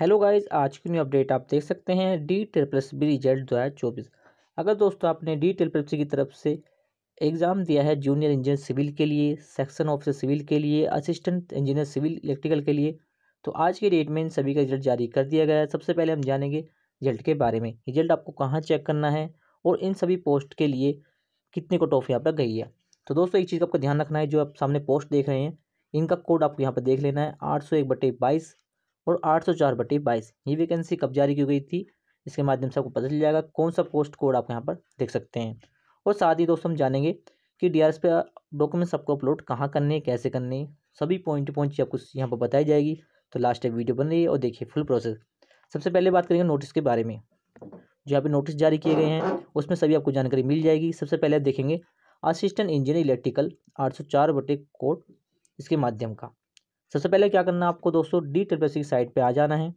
hello guys आज की new update आप देख सकते हैं डी ट्रिपल बी रिजल्ट दो हज़ार चौबीस अगर दोस्तों आपने डी ट्रिपल की तरफ से एग्ज़ाम दिया है जूनियर इंजीनियर सिविल के लिए सेक्शन ऑफिसर सिविल के लिए असिस्टेंट इंजीनियर सिविल इलेक्ट्रिकल के लिए तो आज के डेट में इन सभी का रिजल्ट जारी कर दिया गया है सबसे पहले हम जानेंगे रिजल्ट के बारे में रिजल्ट आपको कहाँ चेक करना है और इन सभी पोस्ट के लिए कितने को टॉफी यहाँ पर गई है तो दोस्तों एक चीज़ का आपको ध्यान रखना है जो आप सामने पोस्ट देख रहे हैं इनका कोड आपको यहाँ पर देख लेना है आठ सौ एक बटे बाईस और आठ सौ चार बटे बाईस ये वैकेंसी कब जारी की गई थी इसके माध्यम से आपको पता चल जाएगा कौन सा पोस्ट कोड आप यहाँ पर देख सकते हैं और साथ ही दोस्तों हम जानेंगे कि डी आर एस पे डॉक्यूमेंट्स आपको अपलोड कहाँ करने हैं कैसे करने हैं सभी पॉइंट पॉइंट आपको यहाँ पर बताई जाएगी तो लास्ट एक वीडियो बन रही है और देखिए फुल प्रोसेस सबसे पहले बात करेंगे नोटिस के बारे में जो यहाँ पे नोटिस जारी किए गए हैं उसमें सभी आपको जानकारी मिल जाएगी सबसे पहले आप देखेंगे असिस्टेंट इंजीनियर इलेक्ट्रिकल आठ सौ चार बटे कोड इसके माध्यम का सबसे पहले क्या करना है आपको दोस्तों डी ट्रिपल सी साइट पर आ जाना है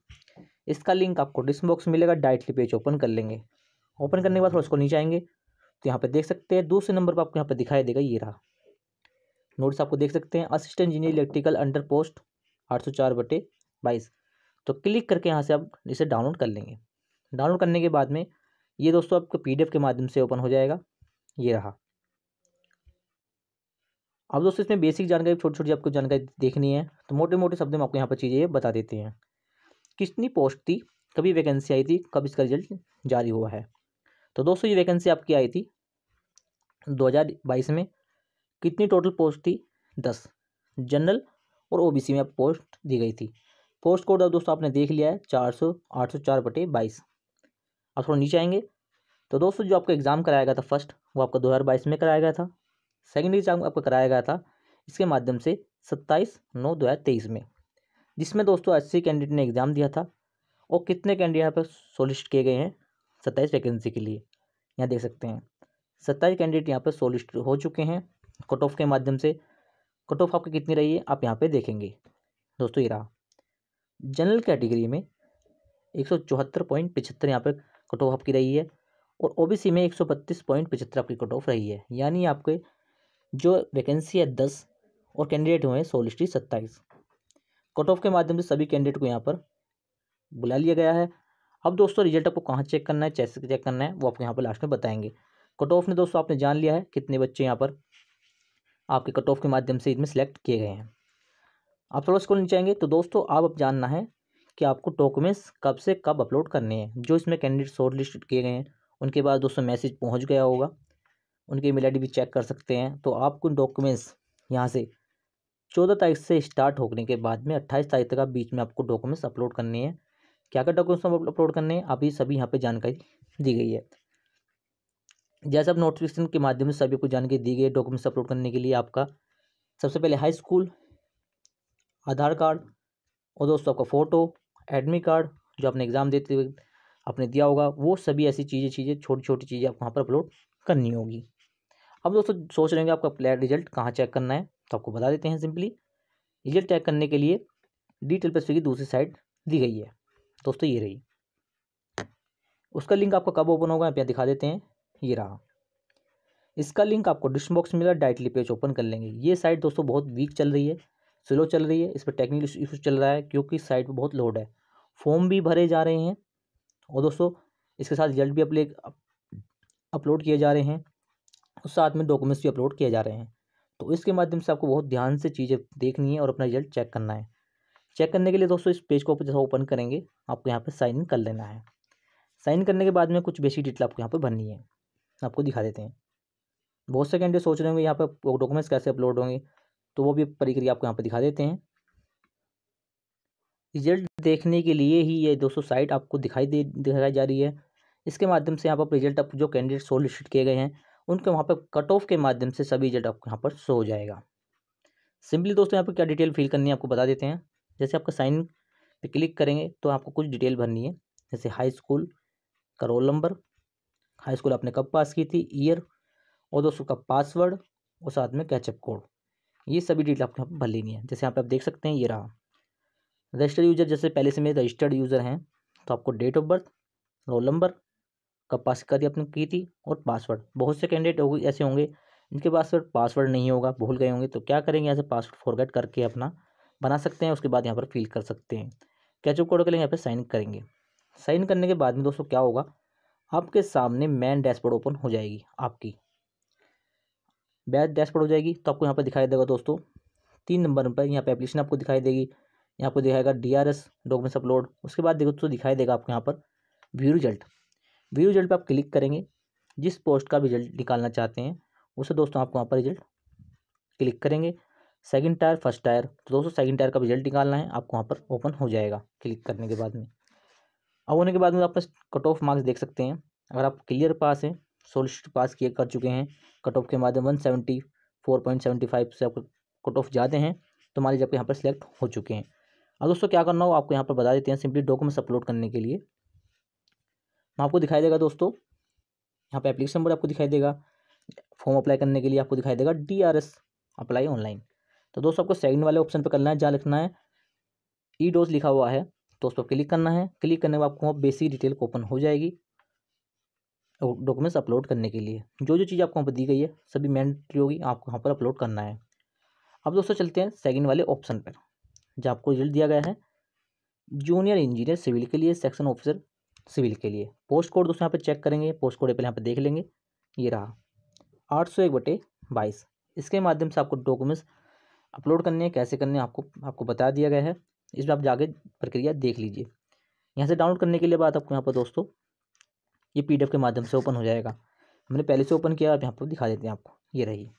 इसका लिंक आपको डिस्क बॉक्स मिलेगा डायरेक्टली पेज ओपन कर लेंगे ओपन करने के बाद थोड़ा उसको नीचे आएंगे तो यहाँ पर देख सकते हैं दूसरे नंबर पर आपको यहाँ पर दिखाई देगा ये रहा नोट्स आपको देख सकते हैं assistant engineer electrical under post आठ सौ चार बटे बाईस तो क्लिक करके यहाँ से आप इसे डाउनलोड कर लेंगे डाउनलोड करने के बाद में ये दोस्तों आपके पी के माध्यम से ओपन हो जाएगा ये रहा अब दोस्तों इसमें बेसिक जानकारी छोटी छोटी आपको जानकारी देखनी है तो मोटे मोटे शब्द में आपको यहाँ पर चीज़ें बता देते हैं कितनी पोस्ट थी कभी वैकेंसी आई थी कब इसका रिजल्ट जारी हुआ है तो दोस्तों ये वैकेंसी आपकी आई थी 2022 में कितनी टोटल पोस्ट थी दस जनरल और ओबीसी में आप पोस्ट दी गई थी पोस्ट कोड अब दोस्तों आपने देख लिया है चार सौ आठ सौ चार बटे बाईस आप थोड़ा नीचे आएंगे तो दोस्तों जो आपका एग्ज़ाम कराया गया था फर्स्ट वो आपका दो हज़ार बाईस में कराया गया था सेकेंड एग्जाम आपका कराया गया था इसके माध्यम से सत्ताईस नौ दो हज़ार तेईस में जिसमें दोस्तों अस्सी कैंडिडेट ने एग्ज़ाम दिया था और कितने कैंडिडेट यहाँ पर सोलिस्ट किए गए हैं सत्ताईस वैकेंसी के लिए यहाँ देख सकते हैं सत्ताईस कैंडिडेट यहाँ पर सोलिस्ट हो चुके हैं कट ऑफ के माध्यम से कट ऑफ आपकी कितनी रही है आप यहाँ पर देखेंगे दोस्तों ये रहा जनरल कैटेगरी में एक सौ चौहत्तर पॉइंट पिछहत्तर यहाँ पर कट ऑफ आपकी रही है और ओबीसी में एक सौ बत्तीस पॉइंट पिछहत्तर आपकी कट ऑफ रही है यानी आपके जो वैकेंसी है दस और कैंडिडेट हुए हैं सोलिस्टी सत्ताईस कट ऑफ के माध्यम से सभी कैंडिडेट को यहाँ पर बुला लिया गया है अब दोस्तों रिजल्ट आपको कहाँ चेक करना है कैसे चेक करना है वो आपको यहाँ पर लास्ट में बताएंगे कट ऑफ ने दोस्तों आपने जान लिया है कितने बच्चे यहाँ पर आपके कट ऑफ के माध्यम से इसमें सेलेक्ट किए गए हैं आप थोड़ा स्कूल नीचे आएंगे तो दोस्तों आप अब जानना है कि आपको डॉक्यूमेंट्स कब से कब अपलोड करने हैं जो इसमें कैंडिडेट शॉर्ट लिस्ट किए गए हैं उनके बाद दोस्तों मैसेज पहुँच गया होगा उनकी ईमेल आईडी भी चेक कर सकते हैं तो आपको डॉक्यूमेंट्स यहाँ से चौदह तारीख से स्टार्ट होने के बाद में अट्ठाईस तारीख तक बीच में आपको डॉक्यूमेंट्स अपलोड करने हैं क्या क्या डॉक्यूमेंट्स अपलोड करने हैं आप ये सभी यहाँ पे जानकारी दी गई है जैसे आप नोटिफिकेशन के माध्यम से सभी को जानकारी दी गई है डॉक्यूमेंट्स अपलोड करने के लिए आपका सबसे पहले हाई स्कूल आधार कार्ड और दोस्तों आपका फ़ोटो एडमिट कार्ड जो आपने एग्ज़ाम देते हुए आपने दिया होगा वो सभी ऐसी चीज़ें चीज़ें छोटी छोटी चीज़ें आप वहाँ पर अपलोड करनी होगी अब दोस्तों सोच रहे होंगे आपका प्लेयर रिजल्ट कहाँ चेक करना है तो आपको बता देते हैं सिंपली रिजल्ट चेक करने के लिए डिटेल पर की दूसरी साइड दी गई है दोस्तों ये रही उसका लिंक आपका कब ओपन होगा आप यहाँ दिखा देते हैं ये रहा इसका लिंक आपको डिस्क्रिप्शन बॉक्स में मिला डायरेक्टली पेज ओपन कर लेंगे ये साइट दोस्तों बहुत वीक चल रही है स्लो चल रही है इस पर टेक्निकल इशू चल रहा है क्योंकि साइट पर बहुत लोड है फॉर्म भी भरे जा रहे हैं और दोस्तों इसके साथ रिजल्ट भी अपले अपलोड किए जा रहे हैं और साथ में डॉक्यूमेंट्स भी अपलोड किए जा रहे हैं तो इसके माध्यम से आपको बहुत ध्यान से चीज़ें देखनी है और अपना रिजल्ट चेक करना है चेक करने के लिए दोस्तों इस पेज को जैसा ओपन करेंगे आपको यहाँ पर साइन इन कर लेना है साइन करने के बाद में कुछ बेसिक डिटेल आपको यहाँ पर भरनी है आपको दिखा देते हैं बहुत से कैंडिडेट सोच रहे होंगे यहाँ पर डॉक्यूमेंट्स कैसे अपलोड होंगे तो वो भी प्रक्रिया आपको यहाँ पर दिखा देते हैं रिजल्ट देखने के लिए ही ये दोस्तों साइट आपको दिखाई दे दिखाई जा रही है इसके माध्यम से यहाँ पर रिजल्ट अब जो कैंडिडेट सोलिसिट किए गए हैं उनके वहाँ पर कट ऑफ के माध्यम से सभी रिजल्ट आपको यहाँ पर शो हो जाएगा सिंपली दोस्तों यहाँ पर क्या डिटेल फिल करनी है आपको बता देते हैं जैसे आपका साइन पे क्लिक करेंगे तो आपको कुछ डिटेल भरनी है जैसे हाई स्कूल का रोल नंबर हाई स्कूल आपने कब पास की थी ईयर और दोस्तों का पासवर्ड और साथ में कैचअप कोड ये सभी डिटेल आपको यहाँ पर भर लेनी है जैसे यहाँ पर आप देख सकते हैं ये रहा रजिस्टर्ड यूज़र जैसे पहले से मेरे रजिस्टर्ड यूज़र हैं तो आपको date of birth roll number दी आपने की थी और पासवर्ड बहुत से कैंडिडेट हो ऐसे होंगे इनके पास पासवर्ड नहीं होगा भूल गए होंगे तो क्या करेंगे यहाँ से पासवर्ड फॉरगेट करके अपना बना सकते हैं उसके बाद यहाँ पर फिल कर सकते हैं कैचअप कोड के लिए यहाँ पर साइन करेंगे साइन करने के बाद में दोस्तों क्या होगा आपके सामने मेन डैशबोर्ड ओपन हो जाएगी आपकी बैच डैशबोर्ड हो जाएगी तो आपको यहाँ पर दिखाई देगा दोस्तों तीन नंबर पर यहाँ पर एप्लीकेशन आपको दिखाई देगी यहाँ पर दिखाएगा D R S documents upload उसके बाद दोस्तों दिखाई देगा आपको यहाँ पर व्यू रिजल्ट व्यू रिजल्ट पर आप क्लिक करेंगे जिस पोस्ट का रिजल्ट निकालना चाहते हैं उसे दोस्तों आपको वहाँ पर रिजल्ट क्लिक करेंगे सेकंड टायर फर्स्ट टायर तो दोस्तों सेकंड टायर का रिजल्ट निकालना है आपको वहाँ पर ओपन हो जाएगा क्लिक करने के बाद में अब होने के बाद में आप कट ऑफ मार्क्स देख सकते हैं अगर आप क्लियर पास हैं सोलिस्ट पास किए कर चुके हैं कट ऑफ के माध्यम one seventy four point seventy five से आप कट ऑफ जाते हैं तो मान लीजिए यहाँ पर सिलेक्ट हो चुके हैं अब दोस्तों क्या करना हो आपको यहाँ पर बता देते हैं सिंपली डॉक्यूमेंट्स अपलोड करने के लिए आपको दिखाई देगा दोस्तों यहाँ पे एप्लीकेशन नंबर आपको दिखाई देगा फॉर्म अप्लाई करने के लिए आपको दिखाई देगा D R S apply online तो दोस्तों आपको सेकंड वाले ऑप्शन पर करना है जहाँ लिखना है ई डोज लिखा हुआ है तो उस पर क्लिक करना है क्लिक करने के बाद आपको बेसिक डिटेल ओपन हो जाएगी डॉक्यूमेंट्स अपलोड करने के लिए जो जो चीज़ आपको वहाँ पर दी गई है सभी मैंडेटरी होगी आपको वहाँ पर अपलोड करना है अब दोस्तों चलते हैं सेकंड वाले ऑप्शन पर जहाँ आपको रिजल्ट दिया गया है जूनियर इंजीनियर सिविल के लिए सेक्शन ऑफिसर सिविल के लिए पोस्ट कोड दोस्तों यहाँ पे चेक करेंगे पोस्ट कोड पहले यहाँ पे देख लेंगे ये रहा आठ सौ एक बटे बाईस इसके माध्यम से आपको डॉक्यूमेंट्स अपलोड करने हैं कैसे करने हैं आपको आपको बता दिया गया है इसमें आप जाके प्रक्रिया देख लीजिए यहाँ से डाउनलोड करने के लिए बाद आपको यहाँ पर दोस्तों ये पी के माध्यम से ओपन हो जाएगा हमने पहले से ओपन किया आप यहाँ पर दिखा देते हैं आपको ये रही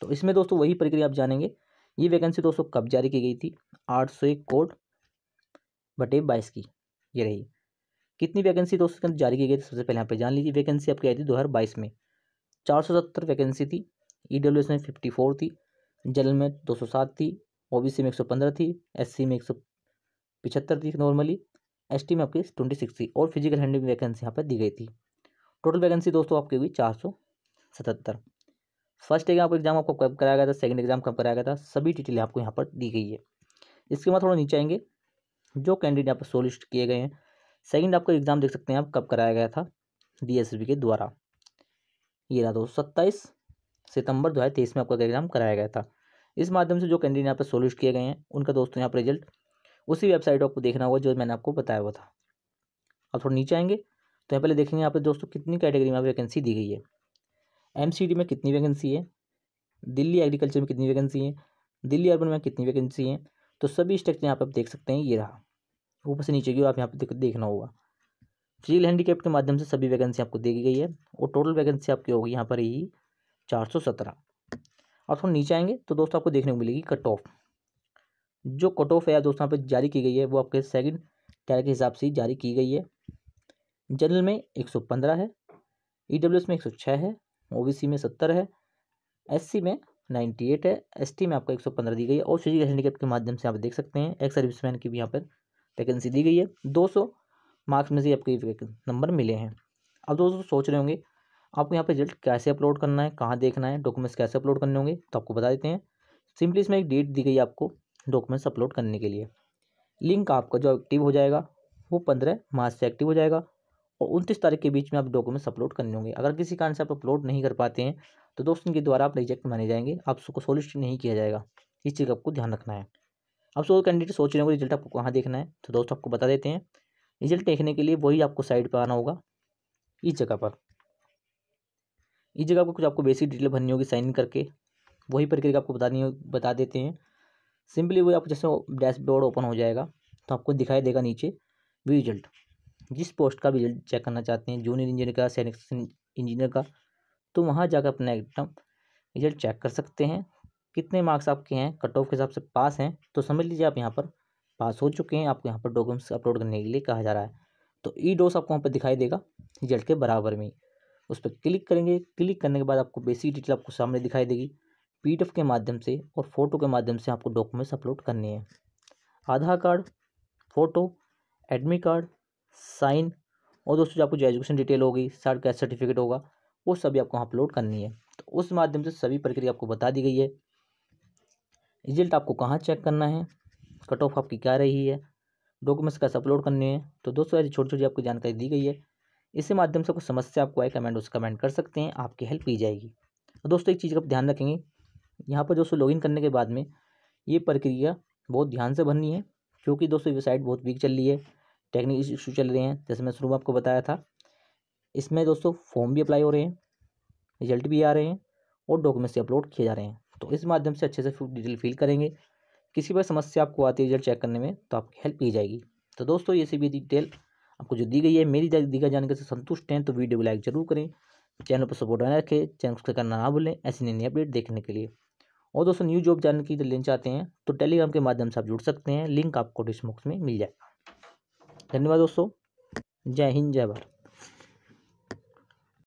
तो इसमें दोस्तों वही प्रक्रिया आप जानेंगे ये वैकेंसी दोस्तों कब जारी की गई थी आठ सौ एक कोड बटे बाईस की ये रही कितनी वैकेंसी दोस्तों के अंदर जारी की गई थी सबसे पहले यहाँ पे जान लीजिए वैकेंसी आपकी आई थी दो में चार सौ सत्तर वैकेंसी थी ई डब्ल्यू एस में फिफ्टी फोर थी जनरल में दो सौ सात थी ओ बी सी में एक सौ पंद्रह थी एस सी में एक सौ पिछहत्तर थी नॉर्मली एस टी में आपकी ट्वेंटी सिक्स थी और फिजिकल हैंडल में वैकेंसी यहाँ पर दी गई थी टोटल वैकेंसी दोस्तों आपकी हुई चार सौ सतहत्तर फर्स्ट एग्जाम आपका एग्जाम आपको कब कराया गया था सेकेंड एग्जाम कब कराया गया था सभी डिटेल आपको यहाँ पर दी गई है इसके बाद थोड़ा नीचे आएंगे जो कैंडिडेट यहाँ पर सोलिस्ट किए गए हैं सेकंड आपका एग्ज़ाम देख सकते हैं आप कब कराया गया था डीएसबी के द्वारा ये रहा दोस्तों सत्ताईस सितंबर दो हज़ार तेईस में आपका एग्ज़ाम कराया गया था इस माध्यम से जो कैंडिडेट यहाँ पर सोल्यूट किए गए हैं उनका दोस्तों यहाँ पर रिजल्ट उसी वेबसाइट आपको देखना होगा जो मैंने आपको बताया हुआ था आप थोड़ा नीचे आएंगे तो यहाँ पहले देखेंगे यहाँ पर दोस्तों कितनी कैटेगरी में वैकेंसी दी गई है एम में कितनी वैकेंसी है दिल्ली एग्रीकल्चर में कितनी वैकेंसी है दिल्ली अर्बन में कितनी वैकेंसी है तो सभी स्ट्रक्चर यहाँ पर आप देख सकते हैं ये रहा ऊपर से नीचे की ओर आप यहाँ पर देखना होगा फिजिकल हैंडीकैप के माध्यम से सभी वैकेंसी आपको देखी गई है और टोटल वैकेंसी आपकी होगी यहाँ पर ही चार सौ सत्रह आप थोड़ा नीचे आएंगे तो दोस्तों आपको देखने को मिलेगी कट ऑफ जो कट ऑफ है दोस्तों यहाँ पर जारी की गई है वो आपके सेकंड कैर के हिसाब से ही जारी की गई है जनरल में एक सौ पंद्रह है ई डब्ल्यू एस में एक सौ छः है ओ सी में सत्तर है एस सी में नाइन्टी एट है एस टी में आपको एक सौ पंद्रह दी गई है और फिजिकल हैंडीकैप के माध्यम से आप देख सकते हैं एक सर्विसमैन की भी यहाँ पर वैकेंसी दी गई है 200 मार्क्स में से आपके नंबर मिले हैं अब दोस्तों सोच रहे होंगे आपको यहाँ पर रिजल्ट कैसे अपलोड करना है कहाँ देखना है डॉक्यूमेंट्स कैसे अपलोड करने होंगे तो आपको बता देते हैं सिंपली इसमें एक डेट दी गई आपको डॉक्यूमेंट्स अपलोड करने के लिए लिंक आपका जो एक्टिव हो जाएगा वो पंद्रह मार्च से एक्टिव हो जाएगा और उनतीस तारीख के बीच में आप डॉक्यूमेंट्स अपलोड करने होंगे अगर किसी कारण से आप अपलोड नहीं कर पाते हैं तो दोस्तों के द्वारा आप रिजेक्ट माने जाएंगे आप उसको सॉलिसिट नहीं किया जाएगा इस चीज़ का आपको ध्यान रखना है अब सो कैंडिडेट सोच रहे हो रिजल्ट आपको कहाँ देखना है तो दोस्तों आपको बता देते हैं रिजल्ट देखने के लिए वही आपको साइड पर आना होगा इस जगह पर इस जगह पर कुछ आपको बेसिक डिटेल भरनी होगी साइन इन करके वही प्रक्रिया आपको बतानी हो बता देते हैं सिंपली वो आप जैसे डैशबोर्ड ओपन हो जाएगा तो आपको दिखाई देगा नीचे वी रिजल्ट जिस पोस्ट का रिजल्ट चेक करना चाहते हैं जूनियर इंजीनियर का सैनिक इंजीनियर का तो वहाँ जाकर अपना एकदम रिजल्ट चेक कर सकते हैं कितने मार्क्स आपके हैं कट ऑफ के हिसाब से पास हैं तो समझ लीजिए आप यहाँ पर पास हो चुके हैं आपको यहाँ पर डॉक्यूमेंट्स अपलोड करने के लिए कहा जा रहा है तो ई e डोस आपको वहाँ पर दिखाई देगा रिजल्ट के बराबर में उस पर क्लिक करेंगे क्लिक करने के बाद आपको बेसिक डिटेल आपको सामने दिखाई देगी पी के माध्यम से और फोटो के माध्यम से आपको डॉक्यूमेंट्स अपलोड करने हैं Aadhaar card photo admit card sign और दोस्तों जो आपको जो एजुकेशन डिटेल होगी सर्ट कैश सर्टिफिकेट होगा वो सभी आपको अपलोड करनी है तो उस माध्यम से सभी प्रक्रिया आपको बता दी गई है रिजल्ट आपको कहाँ चेक करना है कट ऑफ आपकी क्या रही है डॉक्यूमेंट्स कैसे अपलोड करने हैं तो दोस्तों ऐसी छोटी छोटी आपको जानकारी दी गई है इसी माध्यम से कुछ समस्या आपको आए कमेंट उस कमेंट कर सकते हैं आपकी हेल्प की जाएगी और तो दोस्तों एक चीज़ का ध्यान रखेंगे यहाँ पर दोस्तों लॉगिन करने के बाद में ये प्रक्रिया बहुत ध्यान से भरनी है क्योंकि दोस्तों वेबसाइट बहुत वीक चल रही है टेक्निकल इशू चल रहे हैं जैसे मैं शुरू में आपको बताया था इसमें दोस्तों फॉर्म भी अप्लाई हो रहे हैं रिजल्ट भी आ रहे हैं और डॉक्यूमेंट्स अपलोड किए जा रहे हैं तो इस माध्यम से अच्छे से डिटेल फिल करेंगे किसी पर समस्या आपको आती है रिजल्ट चेक करने में तो आपकी हेल्प की जाएगी तो दोस्तों ये सभी डिटेल आपको जो दी गई है मेरी दी गई जानकारी से संतुष्ट हैं तो वीडियो को लाइक जरूर करें चैनल पर सपोर्ट बनाए रखें चैनल को करना ना भूलें ऐसी नई नई अपडेट देखने के लिए और दोस्तों न्यू जॉब जानने की लेना चाहते हैं तो टेलीग्राम के माध्यम से आप जुड़ सकते हैं लिंक आपको डिस्क्रिप्शन बॉक्स में मिल जाएगा धन्यवाद दोस्तों जय हिंद जय भारत